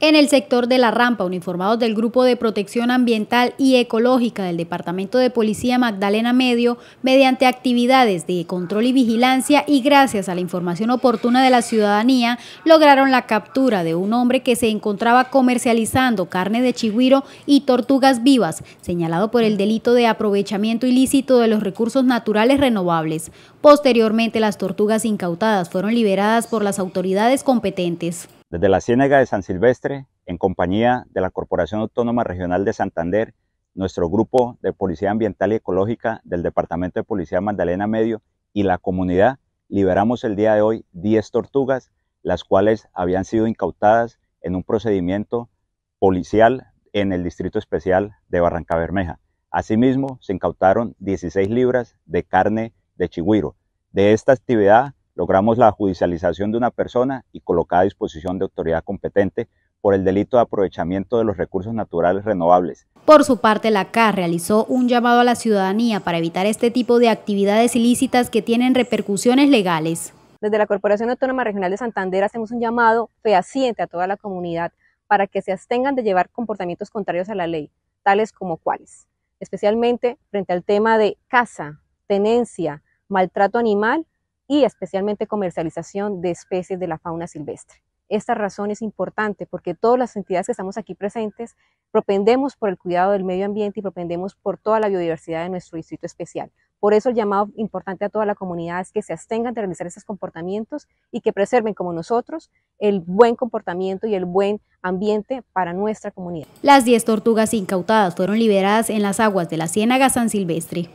En el sector de la rampa, uniformados del Grupo de Protección Ambiental y Ecológica del Departamento de Policía Magdalena Medio, mediante actividades de control y vigilancia y gracias a la información oportuna de la ciudadanía, lograron la captura de un hombre que se encontraba comercializando carne de chigüiro y tortugas vivas, señalado por el delito de aprovechamiento ilícito de los recursos naturales renovables. Posteriormente, las tortugas incautadas fueron liberadas por las autoridades competentes. Desde la Ciénaga de San Silvestre, en compañía de la Corporación Autónoma Regional de Santander, nuestro grupo de Policía Ambiental y Ecológica del Departamento de Policía Magdalena Medio y la comunidad, liberamos el día de hoy 10 tortugas, las cuales habían sido incautadas en un procedimiento policial en el Distrito Especial de Barranca Bermeja. Asimismo, se incautaron 16 libras de carne de De esta actividad logramos la judicialización de una persona y colocada a disposición de autoridad competente por el delito de aprovechamiento de los recursos naturales renovables. Por su parte, la CA realizó un llamado a la ciudadanía para evitar este tipo de actividades ilícitas que tienen repercusiones legales. Desde la Corporación Autónoma Regional de Santander hacemos un llamado fehaciente a toda la comunidad para que se abstengan de llevar comportamientos contrarios a la ley, tales como cuáles, especialmente frente al tema de casa, tenencia, maltrato animal y especialmente comercialización de especies de la fauna silvestre. Esta razón es importante porque todas las entidades que estamos aquí presentes propendemos por el cuidado del medio ambiente y propendemos por toda la biodiversidad de nuestro distrito especial. Por eso el llamado importante a toda la comunidad es que se abstengan de realizar esos comportamientos y que preserven como nosotros el buen comportamiento y el buen ambiente para nuestra comunidad. Las 10 tortugas incautadas fueron liberadas en las aguas de la Ciénaga San Silvestre.